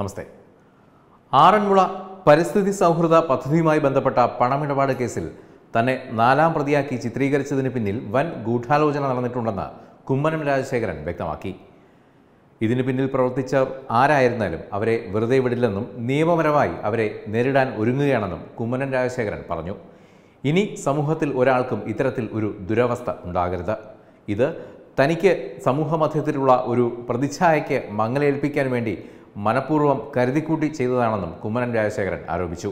നമസ്തേ ആറന്മുള പരിസ്ഥിതി സൗഹൃദ പദ്ധതിയുമായി ബന്ധപ്പെട്ട പണമിടപാട് കേസിൽ തന്നെ നാലാം പ്രതിയാക്കി ചിത്രീകരിച്ചതിന് പിന്നിൽ വൻ ഗൂഢാലോചന നടന്നിട്ടുണ്ടെന്ന് കുമ്മനം രാജശേഖരൻ വ്യക്തമാക്കി ഇതിന് പിന്നിൽ പ്രവർത്തിച്ചവർ ആരായിരുന്നാലും അവരെ വെറുതെ വിടില്ലെന്നും നിയമപരമായി അവരെ നേരിടാൻ ഒരുങ്ങുകയാണെന്നും കുമ്മനം രാജശേഖരൻ പറഞ്ഞു ഇനി സമൂഹത്തിൽ ഒരാൾക്കും ഇത്തരത്തിൽ ഒരു ദുരവസ്ഥ ഉണ്ടാകരുത് ഇത് തനിക്ക് സമൂഹമധ്യത്തിലുള്ള ഒരു പ്രതിച്ഛായയ്ക്ക് മങ്ങലേൽപ്പിക്കാൻ വേണ്ടി മനഃപൂർവ്വം കരുതിക്കൂട്ടി ചെയ്തതാണെന്നും കുമ്മനം രാജശേഖരൻ ആരോപിച്ചു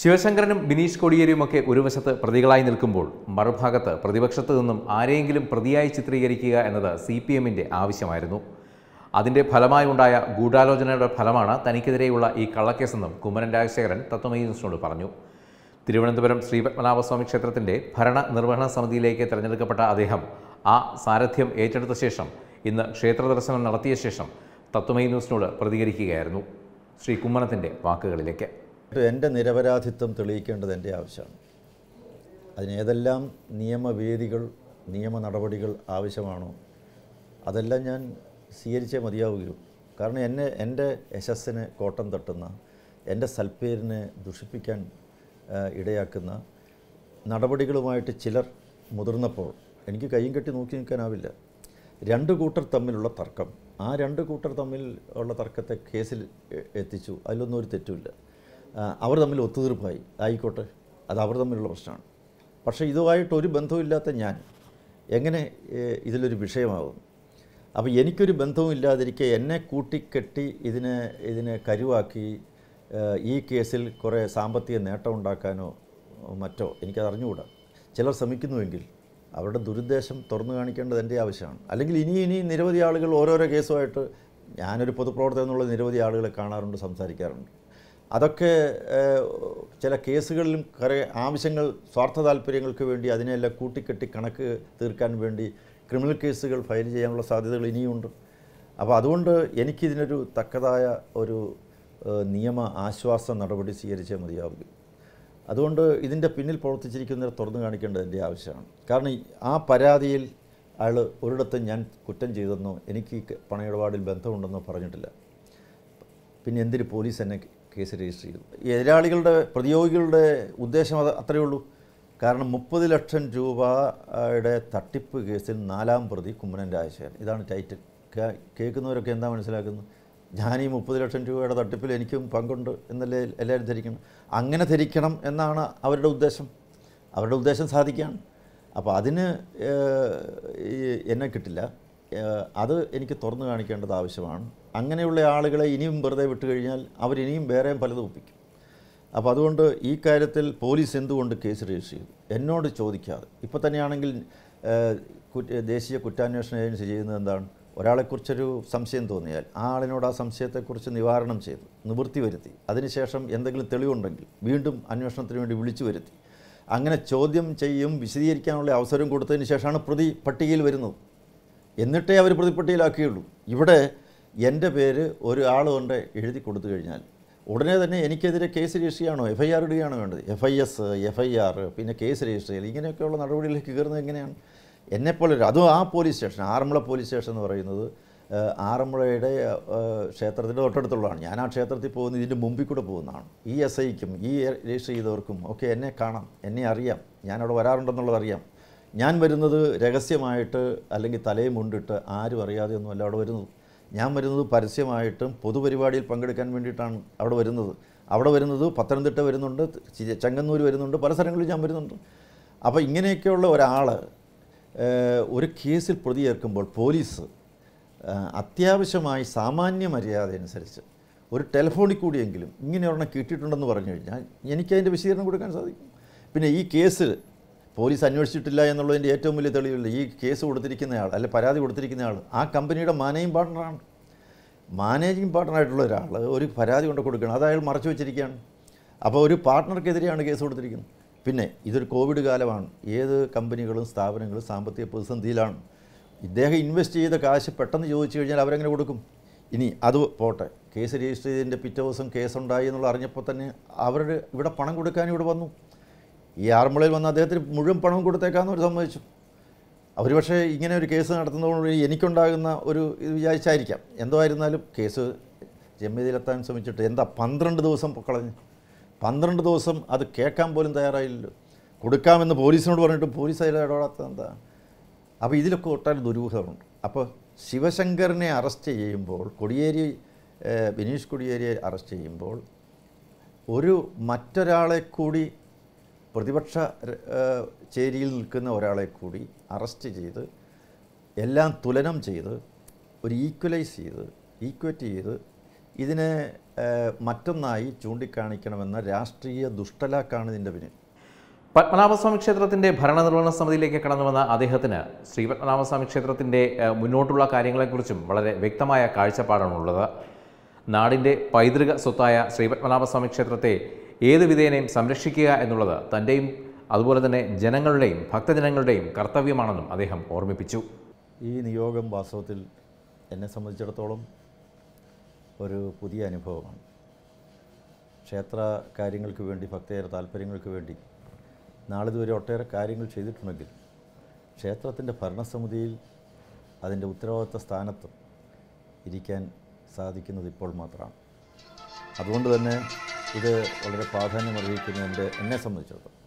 ശിവശങ്കരനും ബിനീഷ് കോടിയേരിയുമൊക്കെ ഒരു വശത്ത് പ്രതികളായി നിൽക്കുമ്പോൾ മറുഭാഗത്ത് പ്രതിപക്ഷത്തു നിന്നും ആരെയെങ്കിലും പ്രതിയായി ചിത്രീകരിക്കുക എന്നത് സി പി എമ്മിൻ്റെ ആവശ്യമായിരുന്നു അതിൻ്റെ ഉണ്ടായ ഗൂഢാലോചനയുടെ ഫലമാണ് തനിക്കെതിരെയുള്ള ഈ കള്ളക്കേസെന്നും കുമ്മനം രാജശേഖരൻ തത്വമയി പറഞ്ഞു തിരുവനന്തപുരം ശ്രീപത്മനാഭസ്വാമി ക്ഷേത്രത്തിൻ്റെ ഭരണ നിർവഹണ സമിതിയിലേക്ക് തിരഞ്ഞെടുക്കപ്പെട്ട അദ്ദേഹം ആ സാരഥ്യം ഏറ്റെടുത്ത ശേഷം ഇന്ന് ക്ഷേത്ര ദർശനം നടത്തിയ ശേഷം തത്വമൈ ന്യൂസിനോട് പ്രതികരിക്കുകയായിരുന്നു ശ്രീ കുമ്മനത്തിൻ്റെ വാക്കുകളിലേക്ക് എൻ്റെ നിരപരാധിത്വം തെളിയിക്കേണ്ടത് എൻ്റെ ആവശ്യമാണ് അതിനേതെല്ലാം നിയമവേദികൾ നിയമ നടപടികൾ ആവശ്യമാണോ അതെല്ലാം ഞാൻ സ്വീകരിച്ചേ മതിയാവുകയും കാരണം എന്നെ എൻ്റെ യശസ്സിന് കോട്ടം തട്ടുന്ന എൻ്റെ സൽപ്പേരിനെ ദുഷിപ്പിക്കാൻ ഇടയാക്കുന്ന നടപടികളുമായിട്ട് ചിലർ മുതിർന്നപ്പോൾ എനിക്ക് കയ്യും കെട്ടി നോക്കി നിൽക്കാനാവില്ല രണ്ട് കൂട്ടർ തമ്മിലുള്ള തർക്കം ആ രണ്ട് കൂട്ടർ തമ്മിൽ ഉള്ള തർക്കത്തെ കേസിൽ എത്തിച്ചു അതിലൊന്നും ഒരു തെറ്റുമില്ല അവർ തമ്മിൽ ഒത്തുതീർപ്പായി ആയിക്കോട്ടെ അത് അവർ തമ്മിലുള്ള പ്രശ്നമാണ് പക്ഷേ ഇതുമായിട്ട് ഒരു ബന്ധവുമില്ലാത്ത ഞാൻ എങ്ങനെ ഇതിലൊരു വിഷയമാകും അപ്പോൾ എനിക്കൊരു ബന്ധവും ഇല്ലാതിരിക്കെ എന്നെ കൂട്ടിക്കെട്ടി ഇതിനെ ഇതിനെ കരുവാക്കി ഈ കേസിൽ കുറേ സാമ്പത്തിക നേട്ടം ഉണ്ടാക്കാനോ മറ്റോ എനിക്കത് അറിഞ്ഞുകൂടാ ചിലർ ശ്രമിക്കുന്നുവെങ്കിൽ അവരുടെ ദുരുദ്ദേശം തുറന്നു കാണിക്കേണ്ടത് എൻ്റെ ആവശ്യമാണ് അല്ലെങ്കിൽ ഇനി ഇനി നിരവധി ആളുകൾ ഓരോരോ കേസുമായിട്ട് ഞാനൊരു പൊതുപ്രവർത്തകൻ എന്നുള്ള നിരവധി ആളുകളെ കാണാറുണ്ട് സംസാരിക്കാറുണ്ട് അതൊക്കെ ചില കേസുകളിലും കുറേ ആവശ്യങ്ങൾ സ്വാർത്ഥ താല്പര്യങ്ങൾക്ക് വേണ്ടി അതിനെല്ലാം കൂട്ടിക്കെട്ടി കണക്ക് തീർക്കാൻ വേണ്ടി ക്രിമിനൽ കേസുകൾ ഫയൽ ചെയ്യാനുള്ള സാധ്യതകൾ ഇനിയുമുണ്ട് അപ്പോൾ അതുകൊണ്ട് എനിക്കിതിനൊരു തക്കതായ ഒരു നിയമ ആശ്വാസ നടപടി സ്വീകരിച്ചാൽ മതിയാവുകയും അതുകൊണ്ട് ഇതിൻ്റെ പിന്നിൽ പ്രവർത്തിച്ചിരിക്കുന്നവർ തുറന്നു കാണിക്കേണ്ടതിൻ്റെ ആവശ്യമാണ് കാരണം ആ പരാതിയിൽ അയാൾ ഒരിടത്ത് ഞാൻ കുറ്റം ചെയ്തെന്നോ എനിക്ക് പണയിടപാടിൽ ബന്ധമുണ്ടെന്നോ പറഞ്ഞിട്ടില്ല പിന്നെ എന്തിന് പോലീസ് എന്നെ കേസ് രജിസ്റ്റർ ചെയ്തു എതിരാളികളുടെ പ്രതിയോഗികളുടെ ഉദ്ദേശം അത് അത്രയേ ഉള്ളൂ കാരണം മുപ്പത് ലക്ഷം രൂപയുടെ തട്ടിപ്പ് കേസിൽ നാലാം പ്രതി കുമ്മനൻ്റെ ആശയം ഇതാണ് ടൈറ്റിൽ കേൾക്കുന്നവരൊക്കെ എന്താ മനസ്സിലാക്കുന്നത് ഞാൻ ഈ മുപ്പത് ലക്ഷം രൂപയുടെ തട്ടിപ്പിൽ എനിക്കും പങ്കുണ്ട് എന്നല്ലേ എല്ലാവരും ധരിക്കണം അങ്ങനെ ധരിക്കണം എന്നാണ് അവരുടെ ഉദ്ദേശം അവരുടെ ഉദ്ദേശം സാധിക്കുകയാണ് അപ്പോൾ അതിന് എന്നെ കിട്ടില്ല അത് എനിക്ക് തുറന്നു കാണിക്കേണ്ടത് ആവശ്യമാണ് അങ്ങനെയുള്ള ആളുകളെ ഇനിയും വെറുതെ വിട്ടു കഴിഞ്ഞാൽ അവരിനിയും വേറെയും പലതും ഒപ്പിക്കും അപ്പോൾ അതുകൊണ്ട് ഈ കാര്യത്തിൽ പോലീസ് എന്തുകൊണ്ട് കേസ് രജിസ്റ്റർ ചെയ്തു എന്നോട് ചോദിക്കാതെ ഇപ്പോൾ തന്നെയാണെങ്കിൽ ദേശീയ കുറ്റാന്വേഷണ ഏജൻസി ചെയ്യുന്നത് എന്താണ് ഒരാളെക്കുറിച്ചൊരു സംശയം തോന്നിയാൽ ആ ആളിനോട് ആ സംശയത്തെക്കുറിച്ച് നിവാരണം ചെയ്തു നിവൃത്തി വരുത്തി അതിനുശേഷം എന്തെങ്കിലും തെളിവുണ്ടെങ്കിൽ വീണ്ടും അന്വേഷണത്തിന് വേണ്ടി വിളിച്ചു വരുത്തി അങ്ങനെ ചോദ്യം ചെയ്യും വിശദീകരിക്കാനുള്ള അവസരം കൊടുത്തതിന് ശേഷമാണ് പ്രതി പട്ടികയിൽ വരുന്നത് എന്നിട്ടേ അവർ പ്രതിപ്പട്ടികയിലാക്കിയുള്ളൂ ഇവിടെ എൻ്റെ പേര് ഒരാൾ കൊണ്ട് എഴുതി കൊടുത്തു കഴിഞ്ഞാൽ ഉടനെ തന്നെ എനിക്കെതിരെ കേസ് രജിസ്റ്റർ ചെയ്യാണോ എഫ് ഐ ആർ ഇടുകയാണോ വേണ്ടത് F I S F I R പിന്നെ കേസ് രജിസ്റ്റർ ചെയ്യൽ ഇങ്ങനെയൊക്കെയുള്ള നടപടിയിലേക്ക് കയറുന്നത് എങ്ങനെയാണ് എന്നെപ്പോലെ ഒരു അതും ആ police station Aranmula police station എന്ന് പറയുന്നത് ആറന്മുളയുടെ ക്ഷേത്രത്തിൻ്റെ തൊട്ടടുത്തുള്ളതാണ് ഞാൻ ആ ക്ഷേത്രത്തിൽ പോകുന്ന ഇതിൻ്റെ മുമ്പിൽ കൂടെ പോകുന്നതാണ് ഈ എസ് ഐക്കും ഈ രജിസ്റ്റർ ചെയ്തവർക്കും ഒക്കെ എന്നെ കാണാം എന്നെ അറിയാം ഞാനവിടെ വരാറുണ്ടെന്നുള്ളത് അറിയാം ഞാൻ വരുന്നത് രഹസ്യമായിട്ട് അല്ലെങ്കിൽ തലയും മുണ്ടിട്ട് ആരും അറിയാതെ ഒന്നുമല്ല അവിടെ വരുന്നത് ഞാൻ വരുന്നത് പരസ്യമായിട്ടും പൊതുപരിപാടിയിൽ പങ്കെടുക്കാൻ വേണ്ടിയിട്ടാണ് അവിടെ വരുന്നത് അവിടെ വരുന്നത് പത്തനംതിട്ട വരുന്നുണ്ട് ചെങ്ങന്നൂർ വരുന്നുണ്ട് പല സ്ഥലങ്ങളിൽ ഞാൻ വരുന്നുണ്ട് അപ്പോൾ ഇങ്ങനെയൊക്കെയുള്ള ഒരാൾ ഒരു കേസിൽ പ്രതിയേർക്കുമ്പോൾ പോലീസ് അത്യാവശ്യമായി സാമാന്യ മര്യാദ അനുസരിച്ച് ഒരു ടെലിഫോണിൽ കൂടിയെങ്കിലും ഇങ്ങനെ ഒരെണ്ണം കിട്ടിയിട്ടുണ്ടെന്ന് പറഞ്ഞു കഴിഞ്ഞാൽ എനിക്കതിൻ്റെ വിശദീകരണം കൊടുക്കാൻ സാധിക്കും പിന്നെ ഈ കേസ് പോലീസ് അന്വേഷിച്ചിട്ടില്ല എന്നുള്ളതിൻ്റെ ഏറ്റവും വലിയ തെളിവില്ല ഈ കേസ് കൊടുത്തിരിക്കുന്നയാൾ അല്ലെ പരാതി കൊടുത്തിരിക്കുന്നയാൾ ആ കമ്പനിയുടെ മാനേജിംഗ് പാർട്ണറാണ് പാർട്ണർ പാർട്ണറായിട്ടുള്ള ഒരാൾ ഒരു പരാതി കൊണ്ട് കൊടുക്കണം അത് അയാൾ മറച്ചു വെച്ചിരിക്കുകയാണ് അപ്പോൾ ഒരു പാർട്ണർക്കെതിരെയാണ് കേസ് കൊടുത്തിരിക്കുന്നത് പിന്നെ ഇതൊരു കോവിഡ് കാലമാണ് ഏത് കമ്പനികളും സ്ഥാപനങ്ങളും സാമ്പത്തിക പ്രതിസന്ധിയിലാണ് ഇദ്ദേഹം ഇൻവെസ്റ്റ് ചെയ്ത കാശ് പെട്ടെന്ന് ചോദിച്ചു കഴിഞ്ഞാൽ അവരെങ്ങനെ കൊടുക്കും ഇനി അത് പോട്ടെ കേസ് രജിസ്റ്റർ ചെയ്തതിൻ്റെ പിറ്റേ ദിവസം കേസുണ്ടായി എന്നുള്ള അറിഞ്ഞപ്പോൾ തന്നെ അവരുടെ ഇവിടെ പണം കൊടുക്കാൻ ഇവിടെ വന്നു ഈ ആറന്മുളയിൽ വന്ന അദ്ദേഹത്തിന് മുഴുവൻ പണം കൊടുത്തേക്കാന്ന് അവർ സമ്മതിച്ചു അവർ പക്ഷേ ഇങ്ങനെ ഒരു കേസ് നടത്തുന്നതോടുകൂടി എനിക്കുണ്ടാകുന്ന ഒരു ഇത് വിചാരിച്ചായിരിക്കാം എന്തോ ആയിരുന്നാലും കേസ് ജമ്മിതിയിലെത്താൻ ശ്രമിച്ചിട്ട് എന്താ പന്ത്രണ്ട് ദിവസം കളഞ്ഞു പന്ത്രണ്ട് ദിവസം അത് കേൾക്കാൻ പോലും തയ്യാറായില്ലല്ലോ കൊടുക്കാമെന്ന് പോലീസിനോട് പറഞ്ഞിട്ട് പോലീസ് അതിൽ ഇടപെടാത്തത് എന്താ അപ്പോൾ ഇതിലൊക്കെ ഒട്ടാൻ ദുരൂഹതമുണ്ട് അപ്പോൾ ശിവശങ്കറിനെ അറസ്റ്റ് ചെയ്യുമ്പോൾ കൊടിയേരി ബിനീഷ് കൊടിയേരിയെ അറസ്റ്റ് ചെയ്യുമ്പോൾ ഒരു മറ്റൊരാളെ കൂടി പ്രതിപക്ഷ ചേരിയിൽ നിൽക്കുന്ന ഒരാളെ കൂടി അറസ്റ്റ് ചെയ്ത് എല്ലാം തുലനം ചെയ്ത് ഒരു ഈക്വലൈസ് ചെയ്ത് ഈക്വറ്റ് ചെയ്ത് ഇതിനെ മറ്റൊന്നായി ചൂണ്ടിക്കാണിക്കണമെന്ന രാഷ്ട്രീയ ദുഷ്ടലാക്കാണ് ഇതിൻ്റെ പിന്നിൽ പത്മനാഭസ്വാമി ക്ഷേത്രത്തിൻ്റെ ഭരണനിർവഹണ സമിതിയിലേക്ക് കടന്നു വന്ന അദ്ദേഹത്തിന് ശ്രീ പത്മനാഭസ്വാമി ക്ഷേത്രത്തിൻ്റെ മുന്നോട്ടുള്ള കാര്യങ്ങളെക്കുറിച്ചും വളരെ വ്യക്തമായ കാഴ്ചപ്പാടാണുള്ളത് നാടിൻ്റെ പൈതൃക സ്വത്തായ ശ്രീ പത്മനാഭസ്വാമി ക്ഷേത്രത്തെ ഏത് വിധേനയും സംരക്ഷിക്കുക എന്നുള്ളത് തൻ്റെയും അതുപോലെ തന്നെ ജനങ്ങളുടെയും ഭക്തജനങ്ങളുടെയും കർത്തവ്യമാണെന്നും അദ്ദേഹം ഓർമ്മിപ്പിച്ചു ഈ നിയോഗം വാസ്തവത്തിൽ എന്നെ സംബന്ധിച്ചിടത്തോളം ഒരു പുതിയ അനുഭവമാണ് ക്ഷേത്ര കാര്യങ്ങൾക്ക് വേണ്ടി ഭക്തരുടെ താല്പര്യങ്ങൾക്ക് വേണ്ടി നാളിതുവരെ ഒട്ടേറെ കാര്യങ്ങൾ ചെയ്തിട്ടുണ്ടെങ്കിൽ ക്ഷേത്രത്തിൻ്റെ ഭരണസമിതിയിൽ അതിൻ്റെ ഉത്തരവാദിത്വ സ്ഥാനത്ത് ഇരിക്കാൻ സാധിക്കുന്നത് ഇപ്പോൾ മാത്രമാണ് അതുകൊണ്ട് തന്നെ ഇത് വളരെ പ്രാധാന്യമറിയിക്കുന്ന എൻ്റെ എന്നെ സംബന്ധിച്ചിടത്തോളം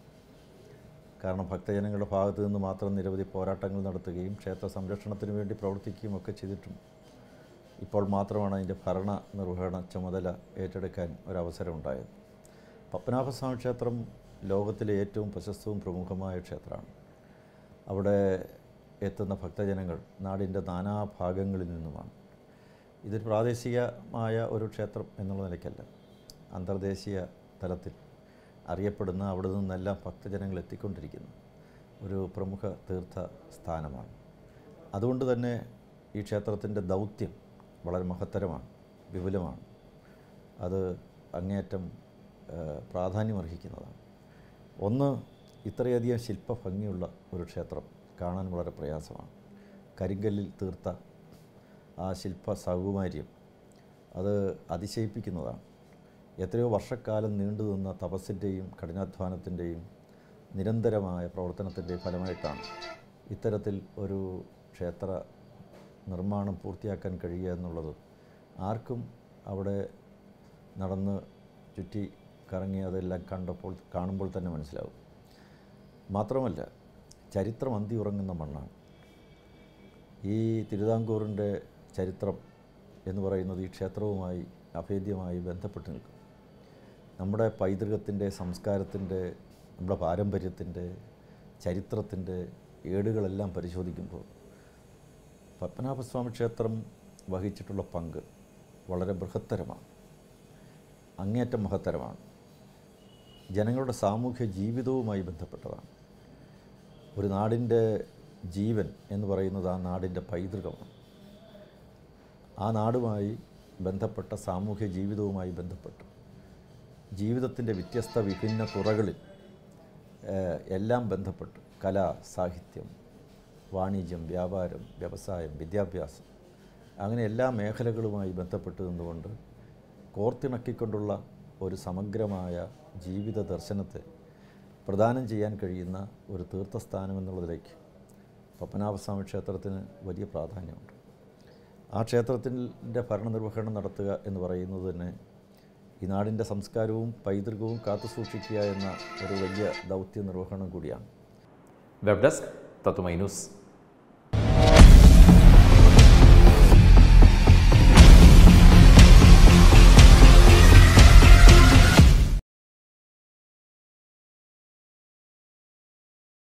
കാരണം ഭക്തജനങ്ങളുടെ ഭാഗത്തു നിന്ന് മാത്രം നിരവധി പോരാട്ടങ്ങൾ നടത്തുകയും ക്ഷേത്ര സംരക്ഷണത്തിന് വേണ്ടി പ്രവർത്തിക്കുകയും ഒക്കെ ചെയ്തിട്ടുണ്ട് ഇപ്പോൾ മാത്രമാണ് അതിൻ്റെ ഭരണ നിർവഹണ ചുമതല ഏറ്റെടുക്കാൻ ഒരവസരമുണ്ടായത് പത്മനാഭസ്വാമി ക്ഷേത്രം ലോകത്തിലെ ഏറ്റവും പ്രശസ്തവും പ്രമുഖമായ ക്ഷേത്രമാണ് അവിടെ എത്തുന്ന ഭക്തജനങ്ങൾ നാടിൻ്റെ ഭാഗങ്ങളിൽ നിന്നുമാണ് ഇതൊരു പ്രാദേശികമായ ഒരു ക്ഷേത്രം എന്നുള്ള നിലയ്ക്കല്ല അന്തർദേശീയ തലത്തിൽ അറിയപ്പെടുന്ന അവിടെ നിന്നെല്ലാം ഭക്തജനങ്ങൾ എത്തിക്കൊണ്ടിരിക്കുന്നു ഒരു പ്രമുഖ തീർത്ഥ സ്ഥാനമാണ് അതുകൊണ്ട് തന്നെ ഈ ക്ഷേത്രത്തിൻ്റെ ദൗത്യം വളരെ മഹത്തരമാണ് വിപുലമാണ് അത് അങ്ങേയറ്റം പ്രാധാന്യമർഹിക്കുന്നതാണ് ഒന്ന് ഇത്രയധികം ശില്പഭംഗിയുള്ള ഒരു ക്ഷേത്രം കാണാൻ വളരെ പ്രയാസമാണ് കരിങ്കല്ലിൽ തീർത്ത ആ ശില്പ സൗകുമാര്യം അത് അതിശയിപ്പിക്കുന്നതാണ് എത്രയോ വർഷക്കാലം നീണ്ടു നിന്ന തപസ്സിൻ്റെയും കഠിനാധ്വാനത്തിൻ്റെയും നിരന്തരമായ പ്രവർത്തനത്തിൻ്റെ ഫലമായിട്ടാണ് ഇത്തരത്തിൽ ഒരു ക്ഷേത്ര നിർമ്മാണം പൂർത്തിയാക്കാൻ കഴിയുക എന്നുള്ളത് ആർക്കും അവിടെ നടന്ന് ചുറ്റി കറങ്ങി അതെല്ലാം കണ്ടപ്പോൾ കാണുമ്പോൾ തന്നെ മനസ്സിലാവും മാത്രമല്ല ചരിത്രം അന്തി ഉറങ്ങുന്ന മണ്ണാണ് ഈ തിരുവിതാംകൂറിൻ്റെ ചരിത്രം എന്ന് പറയുന്നത് ഈ ക്ഷേത്രവുമായി അഭേദ്യമായി ബന്ധപ്പെട്ട് നിൽക്കും നമ്മുടെ പൈതൃകത്തിൻ്റെ സംസ്കാരത്തിൻ്റെ നമ്മുടെ പാരമ്പര്യത്തിൻ്റെ ചരിത്രത്തിൻ്റെ ഏടുകളെല്ലാം പരിശോധിക്കുമ്പോൾ പത്മനാഭസ്വാമി ക്ഷേത്രം വഹിച്ചിട്ടുള്ള പങ്ക് വളരെ ബൃഹത്തരമാണ് അങ്ങേറ്റം മഹത്തരമാണ് ജനങ്ങളുടെ സാമൂഹ്യ ജീവിതവുമായി ബന്ധപ്പെട്ടതാണ് ഒരു നാടിൻ്റെ ജീവൻ എന്ന് പറയുന്നത് ആ നാടിൻ്റെ പൈതൃകമാണ് ആ നാടുമായി ബന്ധപ്പെട്ട സാമൂഹ്യ ജീവിതവുമായി ബന്ധപ്പെട്ട് ജീവിതത്തിൻ്റെ വ്യത്യസ്ത വിഭിന്ന തുറകളിൽ എല്ലാം ബന്ധപ്പെട്ട് കല സാഹിത്യം വാണിജ്യം വ്യാപാരം വ്യവസായം വിദ്യാഭ്യാസം അങ്ങനെ എല്ലാ മേഖലകളുമായി ബന്ധപ്പെട്ടു നിന്നുകൊണ്ട് കോർത്തിണക്കിക്കൊണ്ടുള്ള ഒരു സമഗ്രമായ ജീവിത ദർശനത്തെ പ്രദാനം ചെയ്യാൻ കഴിയുന്ന ഒരു തീർത്ഥസ്ഥാനം എന്നുള്ളതിലേക്ക് പത്മനാഭസ്വാമി ക്ഷേത്രത്തിന് വലിയ പ്രാധാന്യമുണ്ട് ആ ക്ഷേത്രത്തിൻ്റെ ഭരണനിർവഹണം നടത്തുക എന്ന് പറയുന്നത് തന്നെ ഈ നാടിൻ്റെ സംസ്കാരവും പൈതൃകവും കാത്തുസൂക്ഷിക്കുക എന്ന ഒരു വലിയ ദൗത്യ നിർവഹണം കൂടിയാണ് വെബ് ഡെസ്ക് തത്വമൈ ന്യൂസ്